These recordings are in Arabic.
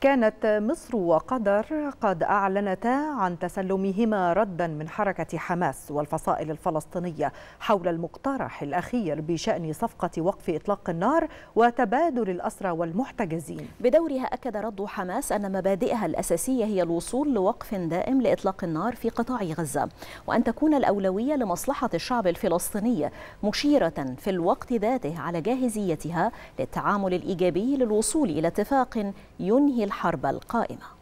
كانت مصر وقدر قد أعلنتا عن تسلمهما ردا من حركة حماس والفصائل الفلسطينية حول المقترح الأخير بشأن صفقة وقف إطلاق النار وتبادل الأسرى والمحتجزين بدورها أكد رد حماس أن مبادئها الأساسية هي الوصول لوقف دائم لإطلاق النار في قطاع غزة وأن تكون الأولوية لمصلحة الشعب الفلسطيني مشيرة في الوقت ذاته على جاهزيتها للتعامل الإيجابي للوصول إلى اتفاق ينهي الحرب القائمه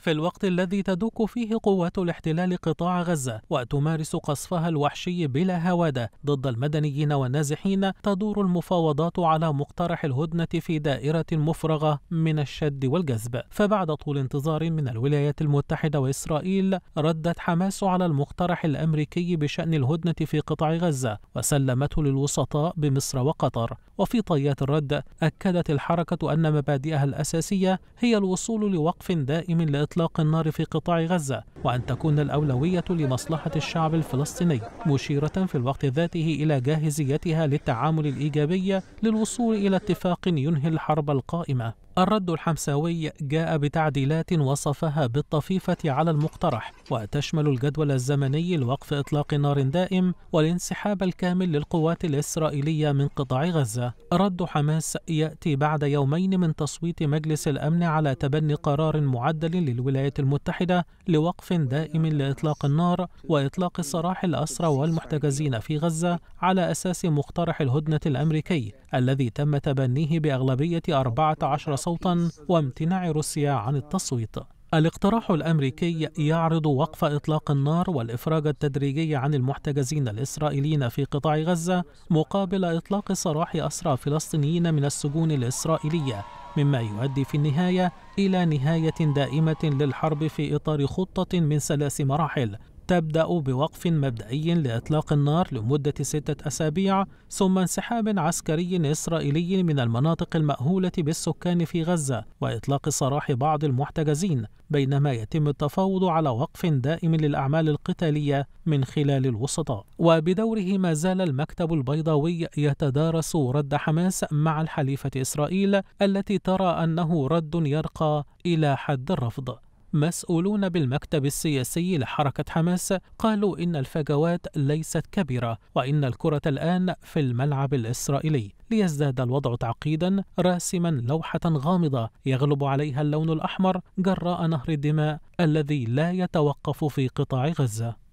في الوقت الذي تدك فيه قوات الاحتلال قطاع غزة وتمارس قصفها الوحشي بلا هوادة ضد المدنيين والنازحين تدور المفاوضات على مقترح الهدنة في دائرة مفرغة من الشد والجذب فبعد طول انتظار من الولايات المتحدة وإسرائيل ردت حماس على المقترح الأمريكي بشأن الهدنة في قطاع غزة وسلمته للوسطاء بمصر وقطر وفي طيات الرد أكدت الحركة أن مبادئها الأساسية هي الوصول لوقف دائم لإطلاق إطلاق النار في قطاع غزة وأن تكون الأولوية لمصلحة الشعب الفلسطيني مشيرة في الوقت ذاته إلى جاهزيتها للتعامل الإيجابي للوصول إلى اتفاق ينهي الحرب القائمة الرد الحمساوي جاء بتعديلات وصفها بالطفيفة على المقترح وتشمل الجدول الزمني لوقف إطلاق نار دائم والانسحاب الكامل للقوات الإسرائيلية من قطاع غزة رد حماس يأتي بعد يومين من تصويت مجلس الأمن على تبني قرار معدل للولايات المتحدة لوقف دائم لإطلاق النار وإطلاق السراح الأسرى والمحتجزين في غزة على أساس مقترح الهدنة الأمريكي الذي تم تبنيه بأغلبية 14 صوتا وامتناع روسيا عن التصويت الاقتراح الامريكي يعرض وقف اطلاق النار والافراج التدريجي عن المحتجزين الاسرائيليين في قطاع غزه مقابل اطلاق سراح اسرى فلسطينيين من السجون الاسرائيليه مما يؤدي في النهاية إلى نهاية دائمة للحرب في إطار خطة من ثلاث مراحل تبدأ بوقف مبدئي لإطلاق النار لمدة ستة أسابيع ثم انسحاب عسكري إسرائيلي من المناطق المأهولة بالسكان في غزة وإطلاق سراح بعض المحتجزين بينما يتم التفاوض على وقف دائم للأعمال القتالية من خلال الوسطاء وبدوره ما زال المكتب البيضاوي يتدارس رد حماس مع الحليفة إسرائيل التي ترى أنه رد يرقى إلى حد الرفض مسؤولون بالمكتب السياسي لحركة حماس قالوا إن الفجوات ليست كبيرة وإن الكرة الآن في الملعب الإسرائيلي ليزداد الوضع تعقيدا راسما لوحة غامضة يغلب عليها اللون الأحمر جراء نهر الدماء الذي لا يتوقف في قطاع غزة